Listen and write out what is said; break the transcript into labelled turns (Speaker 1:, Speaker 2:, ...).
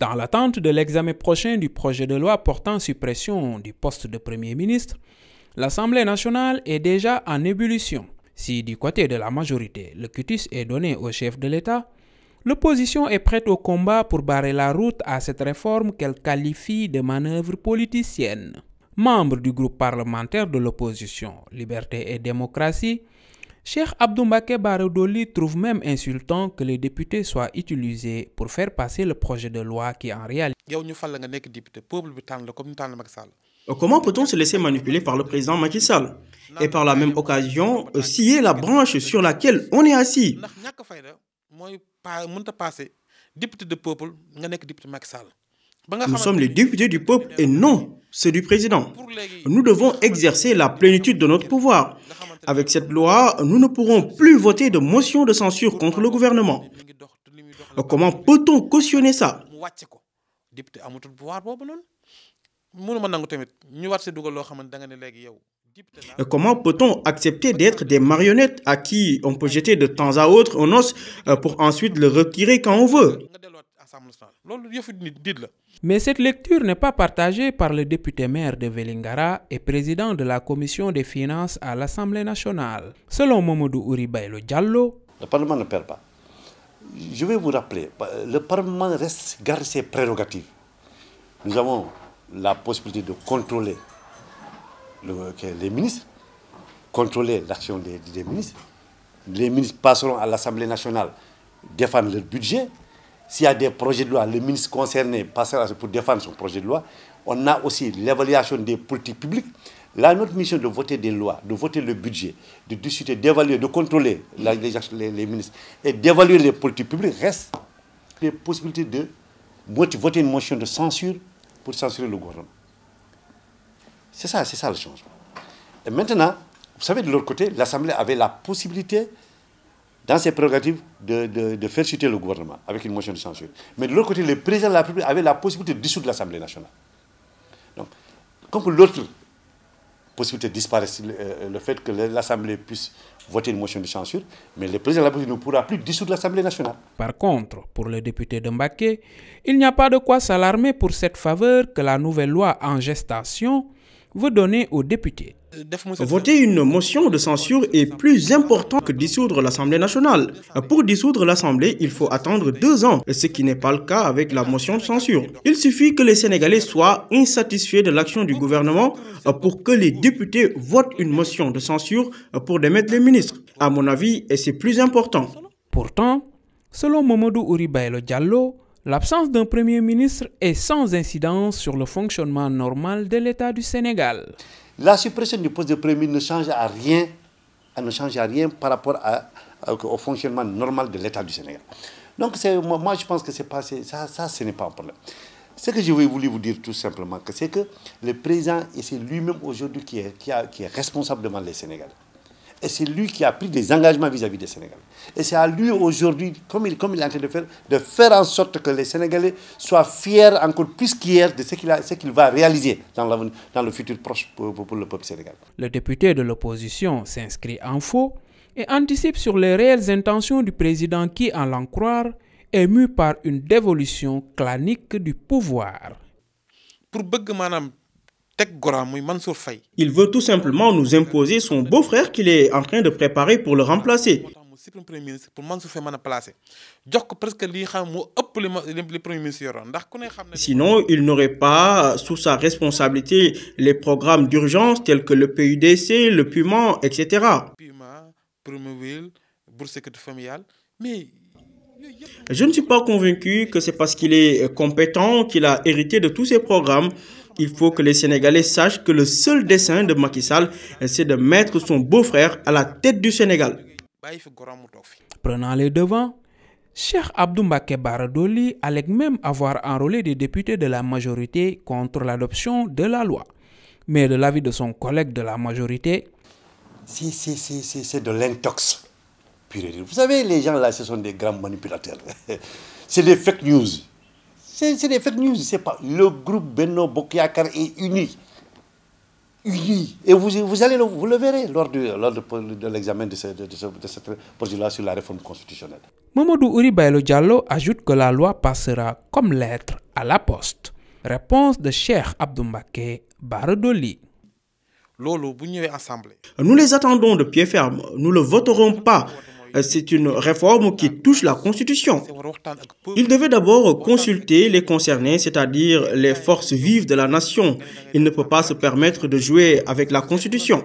Speaker 1: Dans l'attente de l'examen prochain du projet de loi portant suppression du poste de Premier ministre, l'Assemblée nationale est déjà en ébullition. Si du côté de la majorité, le cutus est donné au chef de l'État, l'opposition est prête au combat pour barrer la route à cette réforme qu'elle qualifie de manœuvre politicienne. Membre du groupe parlementaire de l'opposition Liberté et démocratie, Cheikh Abdoumbaké Baroudoli trouve même insultant que les députés soient
Speaker 2: utilisés pour faire passer le projet de loi qui en réalité... Euh, comment peut-on se laisser manipuler par le président Macky Sall et par la même occasion euh, scier la branche sur laquelle on est assis Nous sommes les députés du peuple et non c'est du président. Nous devons exercer la plénitude de notre pouvoir. Avec cette loi, nous ne pourrons plus voter de motion de censure contre le gouvernement. Comment peut-on cautionner ça Comment peut-on accepter d'être des marionnettes à qui on peut jeter de temps à autre un os euh, pour ensuite le retirer quand on veut mais cette lecture
Speaker 1: n'est pas partagée par le député maire de Vélingara et président de la commission des finances à l'Assemblée nationale
Speaker 3: selon Momodou Ouri le Diallo. le parlement ne perd pas je vais vous rappeler bah, le parlement reste garde ses prérogatives nous avons la possibilité de contrôler les ministres contrôler l'action des, des ministres les ministres passeront à l'Assemblée nationale défendre leur budget s'il y a des projets de loi, le ministre concerné passera pour défendre son projet de loi. On a aussi l'évaluation des politiques publiques. Là, notre mission de voter des lois, de voter le budget, de discuter, d'évaluer, de contrôler les, les, ministres et d'évaluer les politiques publiques reste les possibilités de voter une motion de censure pour censurer le gouvernement. C'est ça, c'est ça le changement. Et maintenant, vous savez, de l'autre côté, l'Assemblée avait la possibilité dans ses prérogatives de, faire chuter le gouvernement avec une motion de censure. Mais de l'autre côté, le président de la République avait la possibilité de dissoudre l'Assemblée nationale. Donc, comme l'autre possibilité disparaît, euh, le, fait que l'Assemblée puisse voter une motion de censure, mais le président de la République ne pourra plus dissoudre l'Assemblée nationale.
Speaker 1: Par contre, pour le député de il n'y a pas de quoi s'alarmer pour cette faveur que la nouvelle loi en
Speaker 2: gestation veut donner aux députés.
Speaker 4: Voter une motion
Speaker 2: de censure est plus important que dissoudre l'Assemblée nationale. Pour dissoudre l'Assemblée, il faut attendre deux ans, ce qui n'est pas le cas avec la motion de censure. Il suffit que les Sénégalais soient insatisfaits de l'action du gouvernement pour que les députés votent une motion de censure pour démettre les ministres. À mon avis, c'est plus important. Pourtant, selon Momodou Ouribaïlo
Speaker 1: Diallo, L'absence d'un Premier ministre est sans incidence sur le fonctionnement normal
Speaker 3: de l'État du Sénégal. La suppression du poste de premier ne change à rien, ne change à rien par rapport au fonctionnement normal de l'État du Sénégal. Donc moi, je pense que c'est ça, ça ce n'est pas un problème. Ce que je voulais vous dire tout simplement, c'est que le président, et c'est lui-même aujourd'hui qui est, qui, est responsable devant les Sénégalais. Et c'est lui qui a pris des engagements vis-à-vis des Sénégalais. Et c'est à lui aujourd'hui, comme il, comme est en train de faire, de faire en sorte que les Sénégalais soient fiers encore plus qu'hier de ce qu'il va réaliser dans, dans, le futur proche pour, le peuple sénégalais.
Speaker 1: Le député de l'opposition s'inscrit en faux et anticipe sur les réelles intentions du président qui, en l'en croire, est mu par une dévolution clanique du pouvoir. Pour Bug,
Speaker 2: il veut tout simplement nous imposer son beau-frère qu'il est en train de préparer pour le remplacer. Sinon, il n'aurait pas sous sa responsabilité les programmes d'urgence tels que le PUDC, le PUMAN, etc. je ne suis pas convaincu que c'est parce qu'il est compétent qu'il a hérité de tous ces programmes il faut que les Sénégalais sachent que le seul dessein de Macky Sall, c'est de mettre son beau-frère à la tête du Sénégal. Prenant les devants, Cheikh Abdoumbake
Speaker 1: Baradoli allait même avoir enrôlé des députés de la majorité contre l'adoption de la loi. Mais de l'avis de son collègue de la majorité,
Speaker 3: si, si, si, si c'est de l'intox. Vous savez, les gens là, ce sont des grands manipulateurs. c'est des fake news. C'est des fake news, sais pas. Le groupe Benno Bokyakar est uni. Uni. Et vous, vous, allez le, vous le verrez lors, lors de, l'examen de, ce, de, cette projet-là sur la réforme constitutionnelle.
Speaker 1: Mamadou Bailo Diallo ajoute que la loi passera comme lettre à la poste. Réponse de Cheikh Abdoumbaké
Speaker 2: Baradoli.
Speaker 4: Nous
Speaker 2: les attendons de pied ferme. Nous ne voterons pas euh, c'est une réforme qui touche la Constitution. Il devait d'abord consulter les concernés, c'est-à-dire les forces vives de la nation. Il ne peut pas se permettre de jouer avec la Constitution.